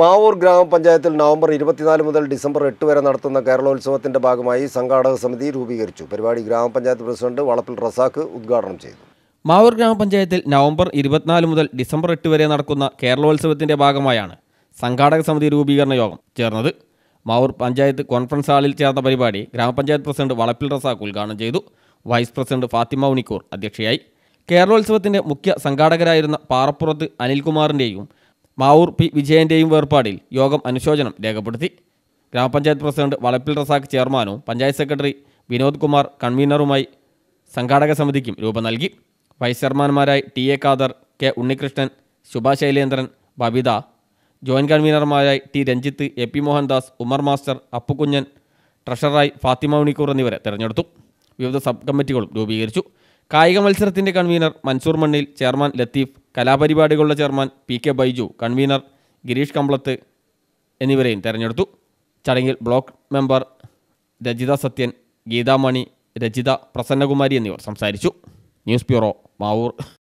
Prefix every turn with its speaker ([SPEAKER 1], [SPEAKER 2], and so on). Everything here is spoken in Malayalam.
[SPEAKER 1] മാവൂർ ഗ്രാമപഞ്ചായത്തിൽ നവംബർ ഇരുപത്തിനാല് മുതൽ ഡിസംബർ എട്ട് വരെ നടത്തുന്ന കേരളോത്സവത്തിന്റെ ഭാഗമായി സംഘാടക സമിതി രൂപീകരിച്ചു പരിപാടി ഗ്രാമപഞ്ചായത്ത് പ്രസിഡന്റ് വളപ്പിൽ റസാഖ് ഉദ്ഘാടനം ചെയ്തു
[SPEAKER 2] മാവൂർ ഗ്രാമപഞ്ചായത്തിൽ നവംബർ ഇരുപത്തിനാല് മുതൽ ഡിസംബർ എട്ട് വരെ നടക്കുന്ന കേരളോത്സവത്തിന്റെ ഭാഗമായാണ് സംഘാടക സമിതി രൂപീകരണ യോഗം ചേർന്നത് മാവൂർ പഞ്ചായത്ത് കോൺഫറൻസ് ഹാളിൽ ചേർന്ന പരിപാടി ഗ്രാമപഞ്ചായത്ത് പ്രസിഡന്റ് വളപ്പിൽ റസാഖ് ഉദ്ഘാടനം ചെയ്തു വൈസ് പ്രസിഡന്റ് ഫാത്തിമ ഉണിക്കൂർ അധ്യക്ഷയായി കേരളോത്സവത്തിന്റെ മുഖ്യ സംഘാടകരായിരുന്ന പാറപ്പുറത്ത് അനിൽകുമാറിൻ്റെയും മാവൂർ പി വിജയൻ്റെയും വേർപാടിൽ യോഗം അനുശോചനം രേഖപ്പെടുത്തി ഗ്രാമപഞ്ചായത്ത് പ്രസിഡന്റ് വളപ്പിൽ റസാഖ് ചെയർമാനും പഞ്ചായത്ത് സെക്രട്ടറി വിനോദ് കുമാർ കൺവീനറുമായി സംഘാടക സമിതിക്കും രൂപം നൽകി വൈസ് ചെയർമാൻമാരായി T A Khader K Unnikrishnan Shubha Shailendran Babitha joint കൺവീനർമാരായി T Ranjith A P Mohandas Umar master Appukunjan ട്രഷററായി ഫാത്തിമ മണിക്കൂർ എന്നിവരെ തെരഞ്ഞെടുത്തു വിവിധ സബ് കമ്മിറ്റികളും രൂപീകരിച്ചു കായിക മത്സരത്തിൻ്റെ കൺവീനർ മൻസൂർ മണ്ണിൽ ചെയർമാൻ ലത്തീഫ് കലാപരിപാടികളുടെ chairman P K Baiju convener Girish Kamplath എന്നിവരെയും തെരഞ്ഞെടുത്തു ചടങ്ങിൽ ബ്ലോക്ക് മെമ്പർ രജിത സത്യൻ ഗീതാമണി രജിത പ്രസന്നകുമാരി എന്നിവർ സംസാരിച്ചു ന്യൂസ് ബ്യൂറോ മാവൂർ